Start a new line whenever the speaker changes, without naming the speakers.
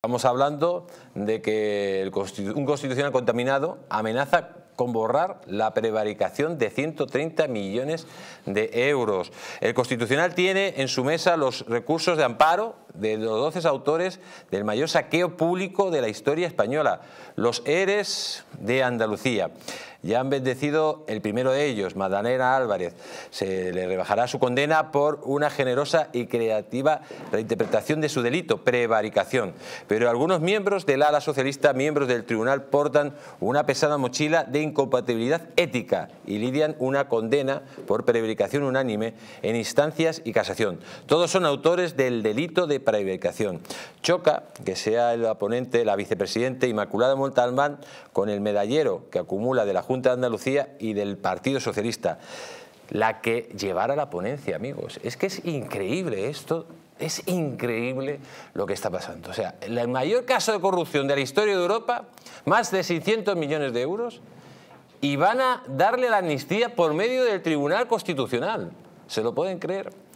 Estamos hablando de que un constitucional contaminado amenaza con borrar la prevaricación de 130 millones de euros. El constitucional tiene en su mesa los recursos de amparo de los doce autores del mayor saqueo público de la historia española, los Eres de Andalucía. Ya han bendecido el primero de ellos, Madanera Álvarez. Se le rebajará su condena por una generosa y creativa reinterpretación de su delito, prevaricación. Pero algunos miembros del ala socialista, miembros del tribunal, portan una pesada mochila de incompatibilidad ética y lidian una condena por prevaricación unánime en instancias y casación. Todos son autores del delito de Choca que sea el oponente la vicepresidente Inmaculada Montalbán con el medallero que acumula de la Junta de Andalucía y del Partido Socialista. La que llevara la ponencia, amigos. Es que es increíble esto es increíble lo que está pasando. O sea, el mayor caso de corrupción de la historia de Europa, más de 600 millones de euros, y van a darle la amnistía por medio del Tribunal Constitucional. ¿Se lo pueden creer?